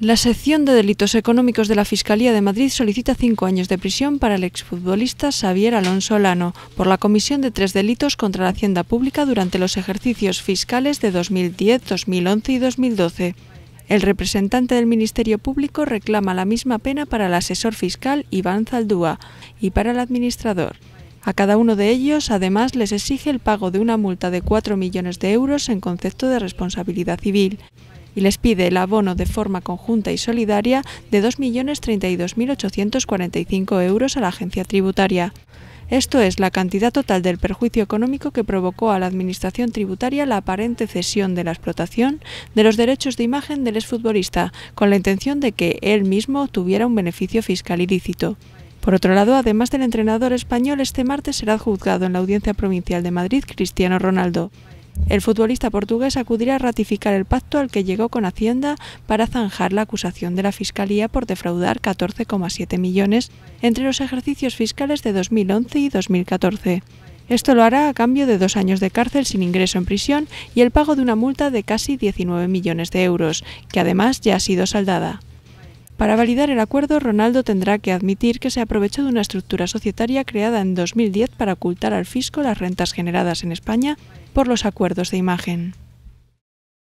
La sección de delitos económicos de la Fiscalía de Madrid solicita cinco años de prisión para el exfutbolista Xavier Alonso Lano por la comisión de tres delitos contra la Hacienda Pública durante los ejercicios fiscales de 2010, 2011 y 2012. El representante del Ministerio Público reclama la misma pena para el asesor fiscal Iván Zaldúa y para el administrador. A cada uno de ellos, además, les exige el pago de una multa de 4 millones de euros en concepto de responsabilidad civil y les pide el abono de forma conjunta y solidaria de 2.032.845 euros a la agencia tributaria. Esto es la cantidad total del perjuicio económico que provocó a la Administración tributaria la aparente cesión de la explotación de los derechos de imagen del exfutbolista, con la intención de que él mismo tuviera un beneficio fiscal ilícito. Por otro lado, además del entrenador español, este martes será juzgado en la Audiencia Provincial de Madrid Cristiano Ronaldo. El futbolista portugués acudirá a ratificar el pacto al que llegó con Hacienda para zanjar la acusación de la Fiscalía por defraudar 14,7 millones entre los ejercicios fiscales de 2011 y 2014. Esto lo hará a cambio de dos años de cárcel sin ingreso en prisión y el pago de una multa de casi 19 millones de euros, que además ya ha sido saldada. Para validar el acuerdo, Ronaldo tendrá que admitir que se aprovechó de una estructura societaria creada en 2010 para ocultar al fisco las rentas generadas en España por los acuerdos de imagen.